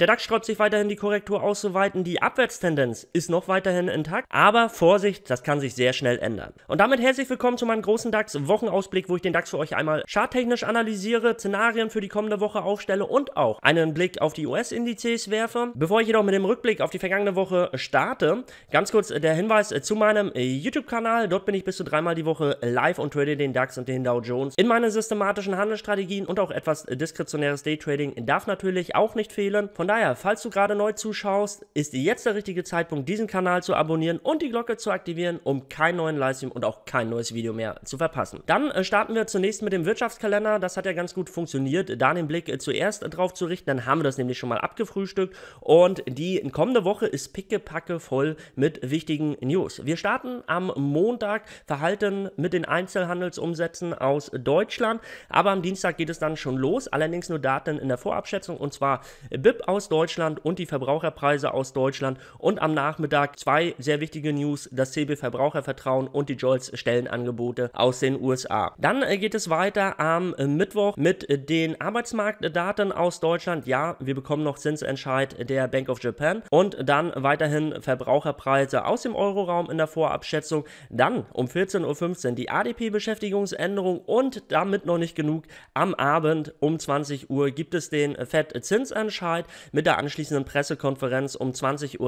Der DAX sträubt sich weiterhin die Korrektur auszuweiten. Die Abwärtstendenz ist noch weiterhin intakt. Aber Vorsicht, das kann sich sehr schnell ändern. Und damit herzlich willkommen zu meinem großen DAX-Wochenausblick, wo ich den DAX für euch einmal charttechnisch analysiere, Szenarien für die kommende Woche aufstelle und auch einen Blick auf die US-Indizes werfe. Bevor ich jedoch mit dem Rückblick auf die vergangene Woche starte, ganz kurz der Hinweis zu meinem YouTube-Kanal. Dort bin ich bis zu dreimal die Woche live und trade den DAX und den Dow Jones. In meine systematischen Handelsstrategien und auch etwas diskretionäres Daytrading darf natürlich auch nicht fehlen. Von daher, falls du gerade neu zuschaust, ist jetzt der richtige Zeitpunkt, diesen Kanal zu abonnieren und die Glocke zu aktivieren, um keinen neuen Livestream und auch kein neues Video mehr zu verpassen. Dann äh, starten wir zunächst mit dem Wirtschaftskalender. Das hat ja ganz gut funktioniert, da den Blick äh, zuerst drauf zu richten. Dann haben wir das nämlich schon mal abgefrühstückt. Und die kommende Woche ist pickepacke voll mit wichtigen News. Wir starten am Montag verhalten mit den Einzelhandelsumsätzen aus Deutschland. Aber am Dienstag geht es dann schon los. Allerdings nur Daten in der Vorabschätzung und zwar äh, BIP aus aus Deutschland und die Verbraucherpreise aus Deutschland und am Nachmittag zwei sehr wichtige News, das CB Verbrauchervertrauen und die Jolts Stellenangebote aus den USA. Dann äh, geht es weiter am äh, Mittwoch mit äh, den Arbeitsmarktdaten aus Deutschland. Ja, wir bekommen noch Zinsentscheid der Bank of Japan und dann weiterhin Verbraucherpreise aus dem Euroraum in der Vorabschätzung. Dann um 14.15 Uhr die ADP-Beschäftigungsänderung und damit noch nicht genug. Am Abend um 20 Uhr gibt es den FED-Zinsentscheid mit der anschließenden Pressekonferenz um 20.30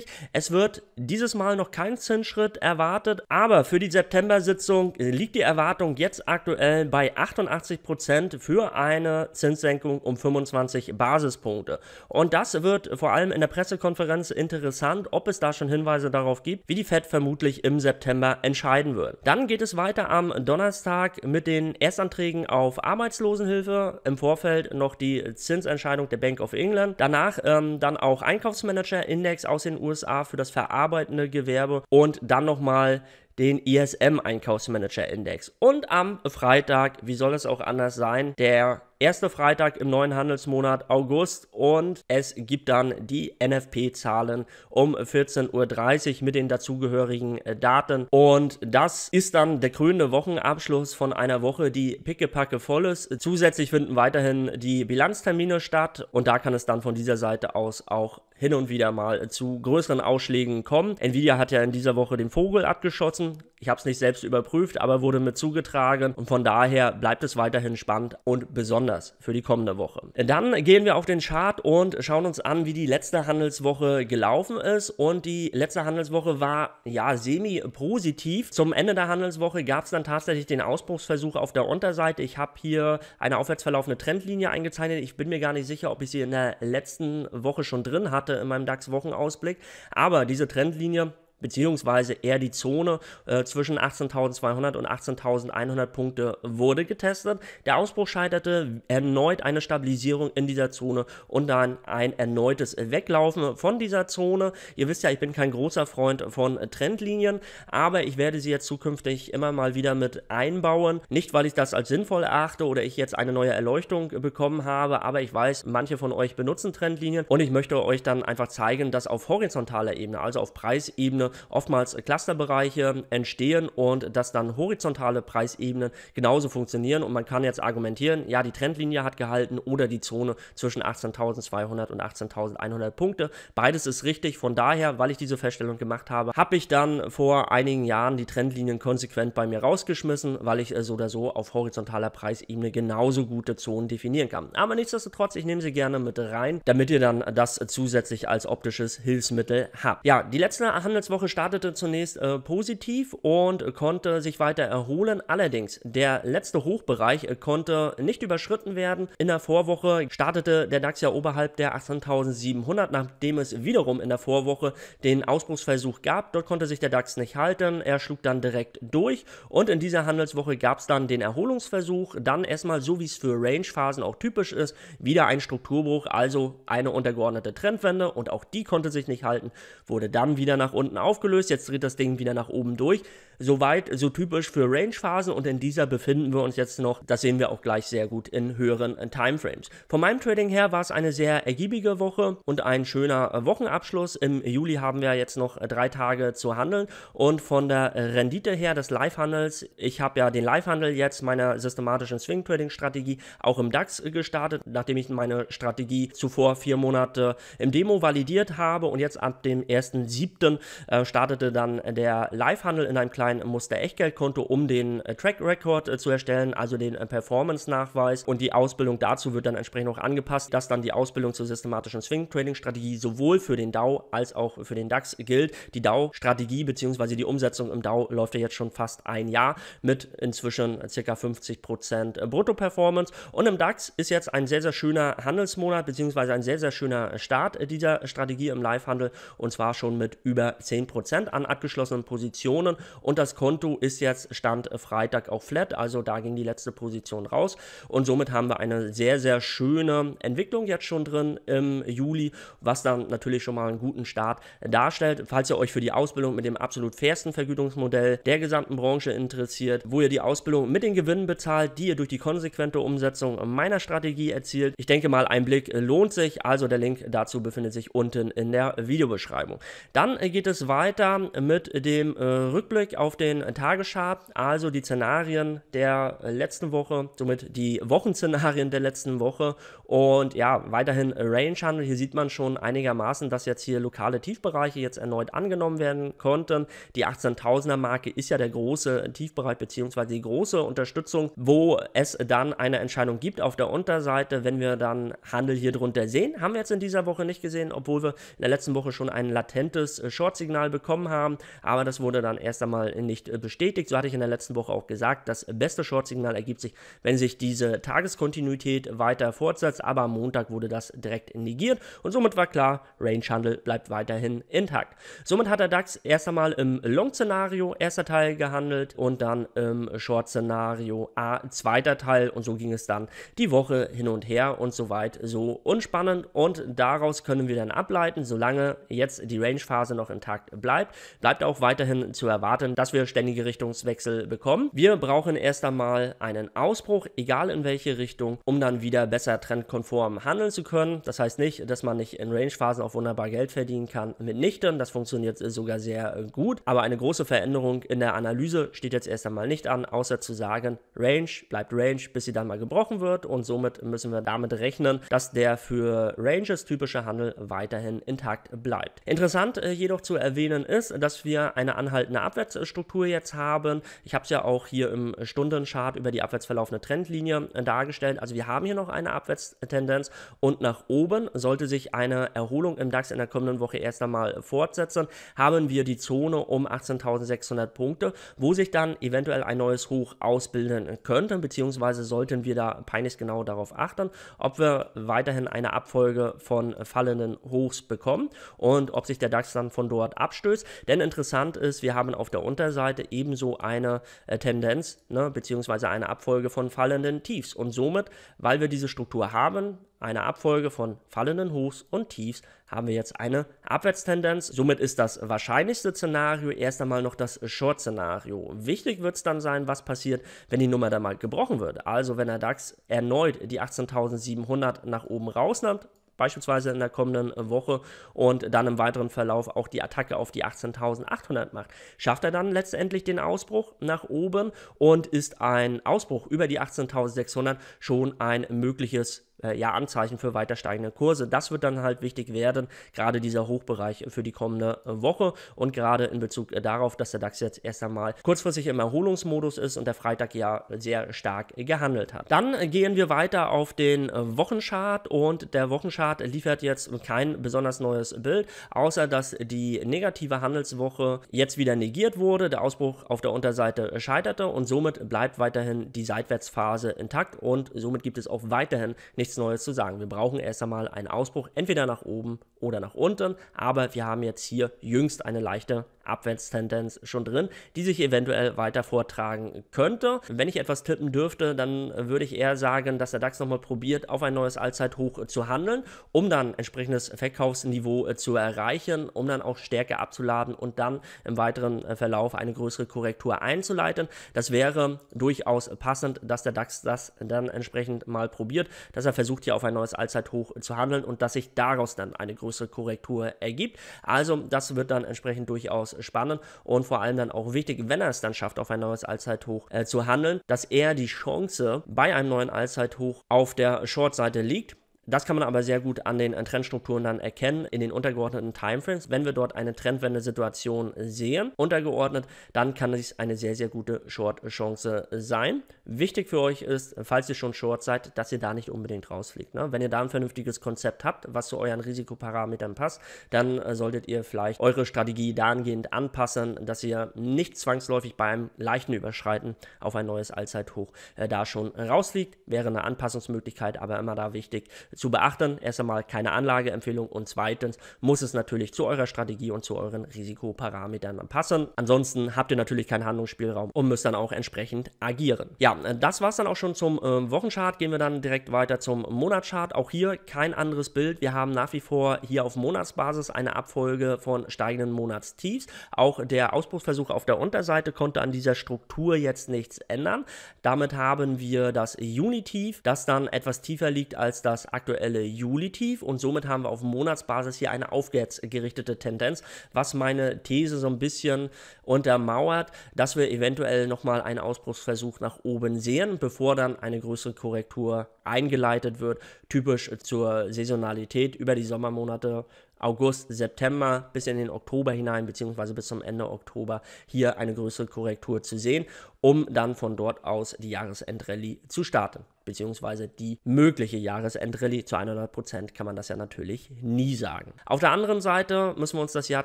Uhr. Es wird dieses Mal noch kein Zinsschritt erwartet, aber für die September-Sitzung liegt die Erwartung jetzt aktuell bei 88 Prozent für eine Zinssenkung um 25 Basispunkte. Und das wird vor allem in der Pressekonferenz interessant, ob es da schon Hinweise darauf gibt, wie die Fed vermutlich im September entscheiden wird. Dann geht es weiter am Donnerstag mit den Erstanträgen auf Arbeitslosenhilfe. Im Vorfeld noch die Zinsentscheidung der Bank of England England. Danach ähm, dann auch Einkaufsmanager-Index aus den USA für das verarbeitende Gewerbe und dann nochmal den ISM Einkaufsmanager Index. Und am Freitag, wie soll es auch anders sein, der erste Freitag im neuen Handelsmonat August und es gibt dann die NFP-Zahlen um 14.30 Uhr mit den dazugehörigen äh, Daten. Und das ist dann der krönende Wochenabschluss von einer Woche, die pickepacke voll ist. Zusätzlich finden weiterhin die Bilanztermine statt und da kann es dann von dieser Seite aus auch hin und wieder mal zu größeren Ausschlägen kommen. Nvidia hat ja in dieser Woche den Vogel abgeschossen ich habe es nicht selbst überprüft, aber wurde mir zugetragen und von daher bleibt es weiterhin spannend und besonders für die kommende Woche. Dann gehen wir auf den Chart und schauen uns an, wie die letzte Handelswoche gelaufen ist und die letzte Handelswoche war ja semi-positiv. Zum Ende der Handelswoche gab es dann tatsächlich den Ausbruchsversuch auf der Unterseite. Ich habe hier eine aufwärts verlaufende Trendlinie eingezeichnet. Ich bin mir gar nicht sicher, ob ich sie in der letzten Woche schon drin hatte in meinem DAX-Wochenausblick, aber diese Trendlinie beziehungsweise eher die Zone äh, zwischen 18.200 und 18.100 Punkte wurde getestet. Der Ausbruch scheiterte erneut eine Stabilisierung in dieser Zone und dann ein erneutes Weglaufen von dieser Zone. Ihr wisst ja, ich bin kein großer Freund von Trendlinien, aber ich werde sie jetzt zukünftig immer mal wieder mit einbauen. Nicht, weil ich das als sinnvoll erachte oder ich jetzt eine neue Erleuchtung bekommen habe, aber ich weiß, manche von euch benutzen Trendlinien und ich möchte euch dann einfach zeigen, dass auf horizontaler Ebene, also auf Preisebene, oftmals Clusterbereiche entstehen und dass dann horizontale Preisebenen genauso funktionieren und man kann jetzt argumentieren, ja, die Trendlinie hat gehalten oder die Zone zwischen 18.200 und 18.100 Punkte. Beides ist richtig, von daher, weil ich diese Feststellung gemacht habe, habe ich dann vor einigen Jahren die Trendlinien konsequent bei mir rausgeschmissen, weil ich äh, so oder so auf horizontaler Preisebene genauso gute Zonen definieren kann. Aber nichtsdestotrotz, ich nehme sie gerne mit rein, damit ihr dann das zusätzlich als optisches Hilfsmittel habt. Ja, die letzte Handelswoche Woche startete zunächst äh, positiv und konnte sich weiter erholen. Allerdings, der letzte Hochbereich äh, konnte nicht überschritten werden. In der Vorwoche startete der DAX ja oberhalb der 18.700, nachdem es wiederum in der Vorwoche den Ausbruchsversuch gab. Dort konnte sich der DAX nicht halten. Er schlug dann direkt durch und in dieser Handelswoche gab es dann den Erholungsversuch. Dann erstmal, so wie es für Range-Phasen auch typisch ist, wieder ein Strukturbruch, also eine untergeordnete Trendwende und auch die konnte sich nicht halten, wurde dann wieder nach unten auf aufgelöst, jetzt dreht das Ding wieder nach oben durch. Soweit, so typisch für Range-Phasen und in dieser befinden wir uns jetzt noch. Das sehen wir auch gleich sehr gut in höheren äh, Timeframes. Von meinem Trading her war es eine sehr ergiebige Woche und ein schöner äh, Wochenabschluss. Im Juli haben wir jetzt noch äh, drei Tage zu handeln und von der Rendite her des Live-Handels, ich habe ja den Live-Handel jetzt meiner systematischen Swing-Trading-Strategie auch im DAX gestartet, nachdem ich meine Strategie zuvor vier Monate im Demo validiert habe und jetzt ab dem 1.7 startete dann der Live-Handel in einem kleinen Muster-Echtgeldkonto, um den äh, Track Record äh, zu erstellen, also den äh, Performance-Nachweis. Und die Ausbildung dazu wird dann entsprechend auch angepasst, dass dann die Ausbildung zur systematischen Swing-Trading-Strategie sowohl für den DAO als auch für den DAX gilt. Die DAO-Strategie bzw. die Umsetzung im DAO läuft ja jetzt schon fast ein Jahr mit inzwischen ca. 50% äh, Brutto-Performance. Und im DAX ist jetzt ein sehr, sehr schöner Handelsmonat bzw. ein sehr, sehr schöner Start äh, dieser Strategie im Live-Handel und zwar schon mit über 10 10% an abgeschlossenen Positionen und das Konto ist jetzt Stand Freitag auch flat, also da ging die letzte Position raus und somit haben wir eine sehr, sehr schöne Entwicklung jetzt schon drin im Juli, was dann natürlich schon mal einen guten Start darstellt. Falls ihr euch für die Ausbildung mit dem absolut fairsten Vergütungsmodell der gesamten Branche interessiert, wo ihr die Ausbildung mit den Gewinnen bezahlt, die ihr durch die konsequente Umsetzung meiner Strategie erzielt, ich denke mal, ein Blick lohnt sich, also der Link dazu befindet sich unten in der Videobeschreibung. Dann geht es weiter weiter mit dem äh, Rückblick auf den Tagesschart, also die Szenarien der letzten Woche, somit die Wochenszenarien der letzten Woche und ja, weiterhin Range-Handel. Hier sieht man schon einigermaßen, dass jetzt hier lokale Tiefbereiche jetzt erneut angenommen werden konnten. Die 18.000er-Marke ist ja der große Tiefbereich bzw. die große Unterstützung, wo es dann eine Entscheidung gibt auf der Unterseite, wenn wir dann Handel hier drunter sehen. Haben wir jetzt in dieser Woche nicht gesehen, obwohl wir in der letzten Woche schon ein latentes äh, Short-Signal Signal bekommen haben, aber das wurde dann erst einmal nicht äh, bestätigt. So hatte ich in der letzten Woche auch gesagt, das beste Short-Signal ergibt sich, wenn sich diese Tageskontinuität weiter fortsetzt, aber am Montag wurde das direkt negiert und somit war klar, Range-Handel bleibt weiterhin intakt. Somit hat der DAX erst einmal im Long-Szenario erster Teil gehandelt und dann im Short-Szenario A zweiter Teil und so ging es dann die Woche hin und her und so soweit so unspannend und daraus können wir dann ableiten, solange jetzt die Range-Phase noch intakt bleibt, bleibt auch weiterhin zu erwarten, dass wir ständige Richtungswechsel bekommen. Wir brauchen erst einmal einen Ausbruch, egal in welche Richtung, um dann wieder besser trendkonform handeln zu können. Das heißt nicht, dass man nicht in Range-Phasen auch wunderbar Geld verdienen kann, mitnichten. Das funktioniert sogar sehr äh, gut. Aber eine große Veränderung in der Analyse steht jetzt erst einmal nicht an, außer zu sagen, Range bleibt Range, bis sie dann mal gebrochen wird. Und somit müssen wir damit rechnen, dass der für Ranges typische Handel weiterhin intakt bleibt. Interessant äh, jedoch zu erwähnen, erwähnen ist, dass wir eine anhaltende Abwärtsstruktur jetzt haben. Ich habe es ja auch hier im Stundenchart über die abwärts verlaufende Trendlinie äh, dargestellt. Also wir haben hier noch eine Abwärtstendenz und nach oben sollte sich eine Erholung im DAX in der kommenden Woche erst einmal fortsetzen, haben wir die Zone um 18.600 Punkte, wo sich dann eventuell ein neues Hoch ausbilden könnte, beziehungsweise sollten wir da peinlich genau darauf achten, ob wir weiterhin eine Abfolge von fallenden Hochs bekommen und ob sich der DAX dann von dort ab abstößt. Denn interessant ist, wir haben auf der Unterseite ebenso eine äh, Tendenz, ne, beziehungsweise eine Abfolge von fallenden Tiefs. Und somit, weil wir diese Struktur haben, eine Abfolge von fallenden Hochs und Tiefs, haben wir jetzt eine Abwärtstendenz. Somit ist das wahrscheinlichste Szenario erst einmal noch das Short-Szenario. Wichtig wird es dann sein, was passiert, wenn die Nummer dann mal gebrochen wird. Also wenn der DAX erneut die 18.700 nach oben rausnimmt beispielsweise in der kommenden äh, Woche und dann im weiteren Verlauf auch die Attacke auf die 18.800 macht. Schafft er dann letztendlich den Ausbruch nach oben und ist ein Ausbruch über die 18.600 schon ein mögliches äh, ja Anzeichen für weiter steigende Kurse. Das wird dann halt wichtig werden, gerade dieser Hochbereich für die kommende äh, Woche und gerade in Bezug äh, darauf, dass der DAX jetzt erst einmal kurzfristig im Erholungsmodus ist und der Freitag ja sehr stark gehandelt hat. Dann äh, gehen wir weiter auf den Wochenchart und der Wochenchart liefert jetzt kein besonders neues Bild, außer dass die negative Handelswoche jetzt wieder negiert wurde, der Ausbruch auf der Unterseite scheiterte und somit bleibt weiterhin die Seitwärtsphase intakt und somit gibt es auch weiterhin nichts nichts Neues zu sagen. Wir brauchen erst einmal einen Ausbruch, entweder nach oben oder nach unten, aber wir haben jetzt hier jüngst eine leichte Abwärtstendenz schon drin, die sich eventuell weiter vortragen könnte. Wenn ich etwas tippen dürfte, dann würde ich eher sagen, dass der DAX nochmal probiert, auf ein neues Allzeithoch äh, zu handeln, um dann entsprechendes Verkaufsniveau äh, zu erreichen, um dann auch Stärke abzuladen und dann im weiteren äh, Verlauf eine größere Korrektur einzuleiten. Das wäre durchaus passend, dass der DAX das dann entsprechend mal probiert, dass er versucht, hier auf ein neues Allzeithoch zu handeln und dass sich daraus dann eine größere Korrektur ergibt. Also das wird dann entsprechend durchaus durchaus spannend und vor allem dann auch wichtig, wenn er es dann schafft, auf ein neues Allzeithoch äh, zu handeln, dass er die Chance bei einem neuen Allzeithoch auf der Shortseite liegt. Das kann man aber sehr gut an den äh, Trendstrukturen dann erkennen in den untergeordneten Timeframes. Wenn wir dort eine Trendwende-Situation sehen, untergeordnet, dann kann es eine sehr, sehr gute Short-Chance sein. Wichtig für euch ist, falls ihr schon Short seid, dass ihr da nicht unbedingt rausfliegt. Ne? Wenn ihr da ein vernünftiges Konzept habt, was zu euren Risikoparametern passt, dann äh, solltet ihr vielleicht eure Strategie dahingehend anpassen, dass ihr nicht zwangsläufig beim leichten Überschreiten auf ein neues Allzeithoch äh, da schon rausfliegt. Wäre eine Anpassungsmöglichkeit, aber immer da wichtig zu beachten. Erst einmal keine Anlageempfehlung und zweitens muss es natürlich zu eurer Strategie und zu euren Risikoparametern passen. Ansonsten habt ihr natürlich keinen Handlungsspielraum und müsst dann auch entsprechend agieren. Ja, das war es dann auch schon zum äh, Wochenchart. Gehen wir dann direkt weiter zum Monatschart. Auch hier kein anderes Bild. Wir haben nach wie vor hier auf Monatsbasis eine Abfolge von steigenden Monatstiefs. Auch der Ausbruchsversuch auf der Unterseite konnte an dieser Struktur jetzt nichts ändern. Damit haben wir das Juni-Tief, das dann etwas tiefer liegt als das aktuelle aktuelle Juli-Tief und somit haben wir auf Monatsbasis hier eine aufwärts gerichtete Tendenz, was meine These so ein bisschen untermauert, dass wir eventuell nochmal einen Ausbruchsversuch nach oben sehen, bevor dann eine größere Korrektur eingeleitet wird, typisch zur Saisonalität über die Sommermonate August, September bis in den Oktober hinein, beziehungsweise bis zum Ende Oktober hier eine größere Korrektur zu sehen, um dann von dort aus die Jahresendrallye zu starten beziehungsweise die mögliche Jahresendrallye zu 100% Prozent kann man das ja natürlich nie sagen. Auf der anderen Seite müssen wir uns das Jahr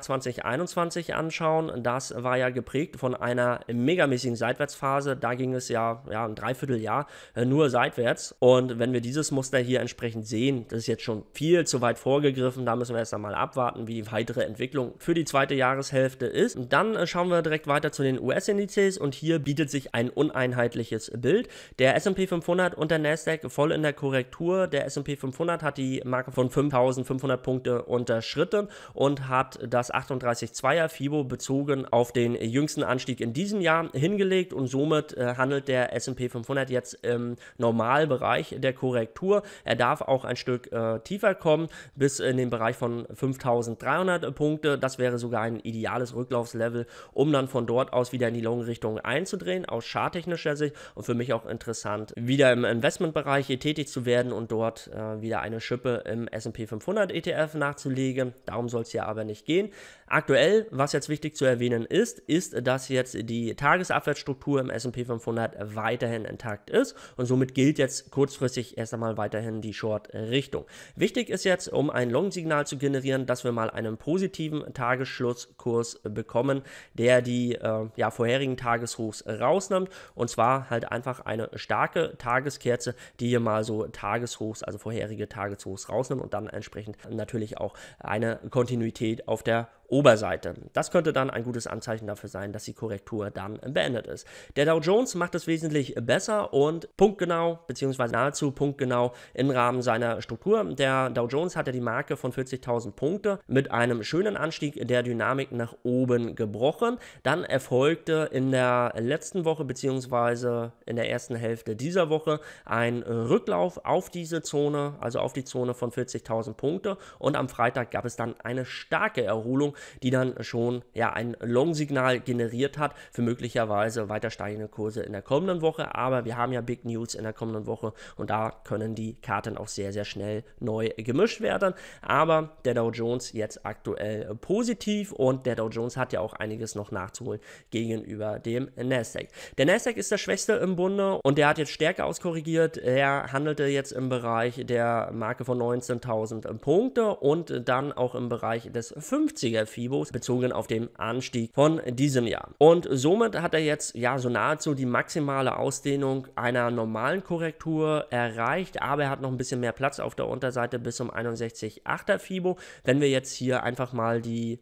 2021 anschauen. Das war ja geprägt von einer megamäßigen Seitwärtsphase. Da ging es ja, ja ein Dreivierteljahr äh, nur seitwärts. Und wenn wir dieses Muster hier entsprechend sehen, das ist jetzt schon viel zu weit vorgegriffen. Da müssen wir erst einmal abwarten, wie die weitere Entwicklung für die zweite Jahreshälfte ist. Und dann äh, schauen wir direkt weiter zu den US-Indizes und hier bietet sich ein uneinheitliches Bild. Der S&P 500 und und der Nasdaq voll in der Korrektur. Der S&P 500 hat die Marke von 5500 Punkte unterschritten und hat das 38,2er Fibo bezogen auf den jüngsten Anstieg in diesem Jahr hingelegt und somit äh, handelt der S&P 500 jetzt im Normalbereich der Korrektur. Er darf auch ein Stück äh, tiefer kommen bis in den Bereich von 5300 Punkte. Das wäre sogar ein ideales Rücklaufslevel, um dann von dort aus wieder in die Long-Richtung einzudrehen, aus charttechnischer Sicht und für mich auch interessant, wieder im Investmentbereiche tätig zu werden und dort äh, wieder eine Schippe im SP 500 ETF nachzulegen. Darum soll es hier aber nicht gehen. Aktuell, was jetzt wichtig zu erwähnen ist, ist, dass jetzt die Tagesabwärtsstruktur im SP 500 weiterhin intakt ist und somit gilt jetzt kurzfristig erst einmal weiterhin die Short-Richtung. Wichtig ist jetzt, um ein Long-Signal zu generieren, dass wir mal einen positiven Tagesschlusskurs bekommen, der die äh, ja, vorherigen Tageshochs rausnimmt und zwar halt einfach eine starke Tageskette Kerze, die hier mal so Tageshochs, also vorherige Tageshochs rausnimmt und dann entsprechend natürlich auch eine Kontinuität auf der Oberseite. Das könnte dann ein gutes Anzeichen dafür sein, dass die Korrektur dann beendet ist. Der Dow Jones macht es wesentlich besser und punktgenau, beziehungsweise nahezu punktgenau im Rahmen seiner Struktur. Der Dow Jones hatte die Marke von 40.000 Punkte mit einem schönen Anstieg der Dynamik nach oben gebrochen. Dann erfolgte in der letzten Woche, beziehungsweise in der ersten Hälfte dieser Woche, ein Rücklauf auf diese Zone, also auf die Zone von 40.000 Punkte. Und am Freitag gab es dann eine starke Erholung die dann schon ja, ein Long-Signal generiert hat für möglicherweise weiter steigende Kurse in der kommenden Woche. Aber wir haben ja Big News in der kommenden Woche und da können die Karten auch sehr, sehr schnell neu gemischt werden. Aber der Dow Jones jetzt aktuell positiv und der Dow Jones hat ja auch einiges noch nachzuholen gegenüber dem Nasdaq. Der Nasdaq ist der Schwächste im Bunde und der hat jetzt stärker auskorrigiert. Er handelte jetzt im Bereich der Marke von 19.000 Punkte und dann auch im Bereich des 50er der Fibos bezogen auf den Anstieg von diesem Jahr. Und somit hat er jetzt ja so nahezu die maximale Ausdehnung einer normalen Korrektur erreicht, aber er hat noch ein bisschen mehr Platz auf der Unterseite bis zum 61,8er Fibo. Wenn wir jetzt hier einfach mal die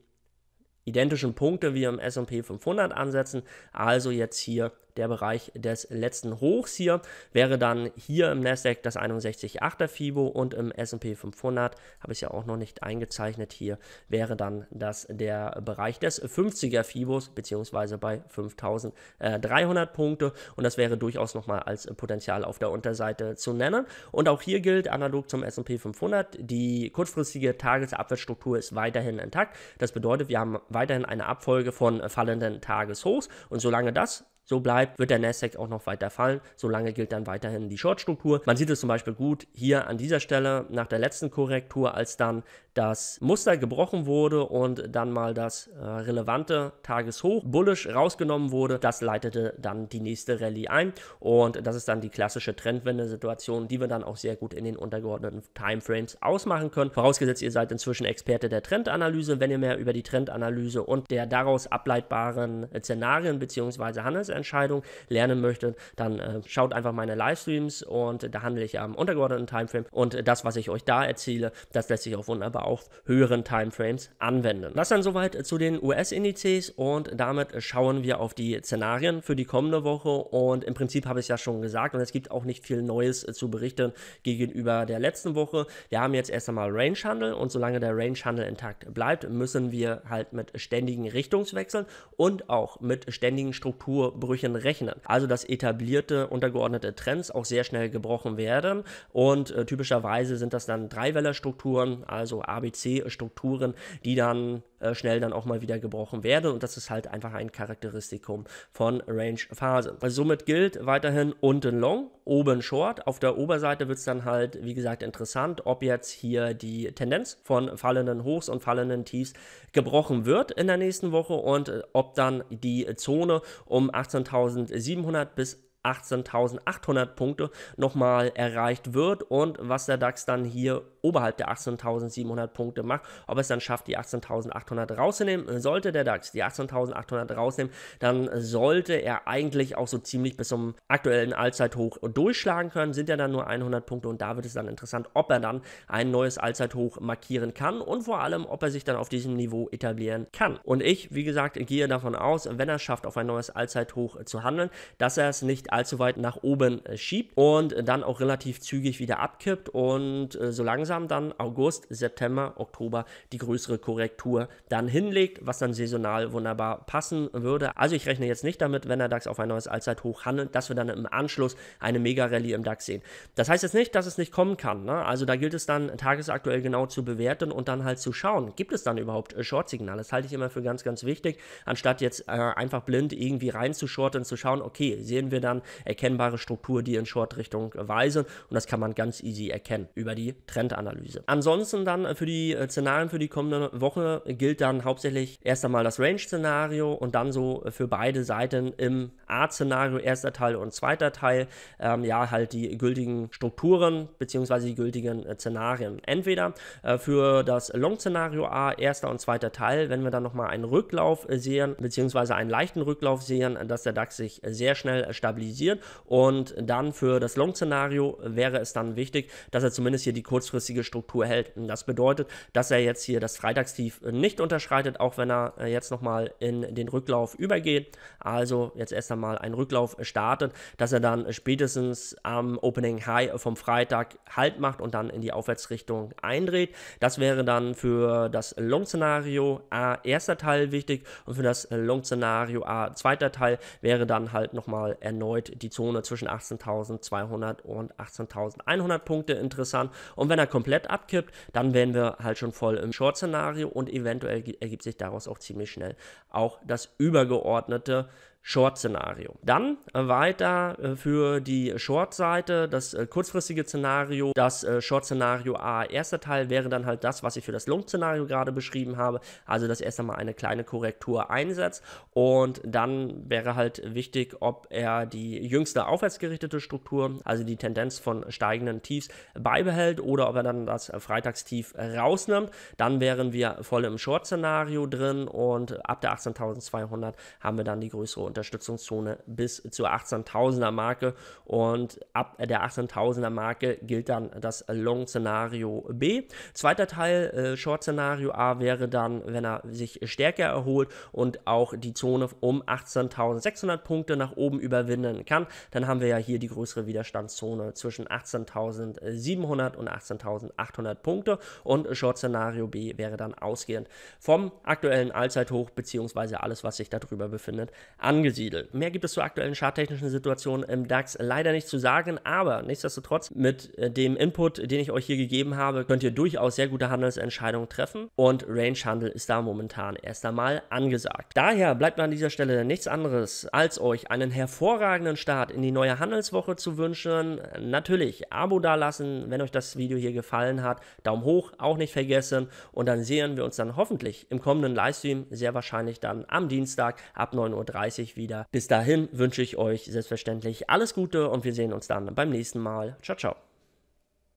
identischen Punkte wie im S&P 500 ansetzen, also jetzt hier der Bereich des letzten Hochs hier wäre dann hier im Nasdaq das 61,8er FIBO und im S&P 500 habe ich ja auch noch nicht eingezeichnet hier wäre dann das der Bereich des 50er FIBOs beziehungsweise bei 5300 Punkte und das wäre durchaus nochmal als Potenzial auf der Unterseite zu nennen und auch hier gilt analog zum S&P 500 die kurzfristige Tagesabwärtsstruktur ist weiterhin intakt das bedeutet wir haben weiterhin eine Abfolge von fallenden Tageshochs und solange das so bleibt, wird der Nasdaq auch noch weiter fallen. Solange gilt dann weiterhin die Shortstruktur. Man sieht es zum Beispiel gut hier an dieser Stelle nach der letzten Korrektur, als dann das Muster gebrochen wurde und dann mal das äh, relevante Tageshoch bullisch rausgenommen wurde. Das leitete dann die nächste Rallye ein und das ist dann die klassische Trendwende-Situation, die wir dann auch sehr gut in den untergeordneten Timeframes ausmachen können. Vorausgesetzt, ihr seid inzwischen Experte der Trendanalyse. Wenn ihr mehr über die Trendanalyse und der daraus ableitbaren Szenarien bzw. Handelsentscheidungen lernen möchtet, dann äh, schaut einfach meine Livestreams und da handle ich am untergeordneten Timeframe und das, was ich euch da erzähle, das lässt sich auch wunderbar auf höheren Timeframes anwenden. Das dann soweit zu den US-Indizes und damit schauen wir auf die Szenarien für die kommende Woche und im Prinzip habe ich es ja schon gesagt und es gibt auch nicht viel Neues äh, zu berichten gegenüber der letzten Woche. Wir haben jetzt erst einmal Range-Handel und solange der Range-Handel intakt bleibt, müssen wir halt mit ständigen Richtungswechseln und auch mit ständigen Strukturbrüchen rechnen. Also dass etablierte untergeordnete Trends auch sehr schnell gebrochen werden und äh, typischerweise sind das dann Dreiwellerstrukturen, also A, ABC-Strukturen, äh, die dann äh, schnell dann auch mal wieder gebrochen werden. Und das ist halt einfach ein Charakteristikum von Range-Phase. Also somit gilt weiterhin unten long, oben short. Auf der Oberseite wird es dann halt, wie gesagt, interessant, ob jetzt hier die Tendenz von fallenden Hochs und fallenden Tiefs gebrochen wird in der nächsten Woche und äh, ob dann die Zone um 18.700 bis 18.800 Punkte nochmal erreicht wird und was der DAX dann hier oberhalb der 18.700 Punkte macht, ob es dann schafft, die 18.800 rauszunehmen. Sollte der DAX die 18.800 rausnehmen, dann sollte er eigentlich auch so ziemlich bis zum aktuellen Allzeithoch durchschlagen können, sind ja dann nur 100 Punkte und da wird es dann interessant, ob er dann ein neues Allzeithoch markieren kann und vor allem, ob er sich dann auf diesem Niveau etablieren kann. Und ich, wie gesagt, gehe davon aus, wenn er es schafft, auf ein neues Allzeithoch zu handeln, dass er es nicht allzu weit nach oben äh, schiebt und dann auch relativ zügig wieder abkippt und äh, so langsam dann August, September, Oktober die größere Korrektur dann hinlegt, was dann saisonal wunderbar passen würde. Also ich rechne jetzt nicht damit, wenn der DAX auf ein neues Allzeithoch handelt, dass wir dann im Anschluss eine Mega-Rallye im DAX sehen. Das heißt jetzt nicht, dass es nicht kommen kann. Ne? Also da gilt es dann tagesaktuell genau zu bewerten und dann halt zu schauen, gibt es dann überhaupt äh, Short-Signale? Das halte ich immer für ganz, ganz wichtig, anstatt jetzt äh, einfach blind irgendwie reinzuschorten, zu schauen, okay, sehen wir dann erkennbare Struktur, die in Short-Richtung äh, weisen und das kann man ganz easy erkennen über die Trendanalyse. Ansonsten dann äh, für die äh, Szenarien für die kommende Woche gilt dann hauptsächlich erst einmal das Range-Szenario und dann so für beide Seiten im A-Szenario erster Teil und zweiter Teil ähm, ja halt die gültigen Strukturen bzw. die gültigen äh, Szenarien. Entweder äh, für das Long-Szenario A erster und zweiter Teil, wenn wir dann nochmal einen Rücklauf sehen beziehungsweise einen leichten Rücklauf sehen, dass der DAX sich sehr schnell stabilisiert analysieren. Und dann für das Long-Szenario wäre es dann wichtig, dass er zumindest hier die kurzfristige Struktur hält. das bedeutet, dass er jetzt hier das Freitagstief nicht unterschreitet, auch wenn er äh, jetzt nochmal in den Rücklauf übergeht. Also jetzt erst einmal einen Rücklauf startet, dass er dann spätestens am Opening High vom Freitag Halt macht und dann in die Aufwärtsrichtung eindreht. Das wäre dann für das Long-Szenario A erster Teil wichtig und für das Long-Szenario A zweiter Teil wäre dann halt nochmal erneut damit die Zone zwischen 18.200 und 18.100 Punkte interessant. Und wenn er komplett abkippt, dann wären wir halt schon voll im Short-Szenario und eventuell ergibt sich daraus auch ziemlich schnell auch das übergeordnete Short-Szenario. Dann äh, weiter äh, für die Short-Seite das äh, kurzfristige Szenario. Das Short-Szenario A, erster Teil, wäre dann halt das, was ich für das Long-Szenario gerade beschrieben habe. Also, dass erst einmal eine kleine Korrektur einsetzt. Und dann wäre halt wichtig, ob er die jüngste aufwärtsgerichtete Struktur, also die Tendenz von steigenden Tiefs, beibehält oder ob er dann das Freitagstief rausnimmt. Dann wären wir voll im Short-Szenario drin und ab der 18.200 haben wir dann die größere Unterstützungszone bis zur 18.000er Marke und ab der 18.000er Marke gilt dann das Long-Szenario B. Zweiter Teil, äh, Short-Szenario A wäre dann, wenn er sich stärker erholt und auch die Zone um 18.600 Punkte nach oben überwinden kann, dann haben wir ja hier die größere Widerstandszone zwischen 18.700 und 18.800 Punkte und Short-Szenario B wäre dann ausgehend vom aktuellen Allzeithoch bzw. alles, was sich darüber befindet, angekommen angesiedelt. Mehr gibt es zur aktuellen charttechnischen Situation im DAX leider nicht zu sagen, aber nichtsdestotrotz mit äh, dem Input, den ich euch hier gegeben habe, könnt ihr durchaus sehr gute Handelsentscheidungen treffen und Rangehandel ist da momentan erst einmal angesagt. Daher bleibt mir an dieser Stelle nichts anderes, als euch einen hervorragenden Start in die neue Handelswoche zu wünschen. Natürlich Abo dalassen, wenn euch das Video hier gefallen hat, Daumen hoch, auch nicht vergessen und dann sehen wir uns dann hoffentlich im kommenden Livestream, sehr wahrscheinlich dann am Dienstag ab 9.30 Uhr wieder. Bis dahin wünsche ich euch selbstverständlich alles Gute und wir sehen uns dann beim nächsten Mal. Ciao, ciao.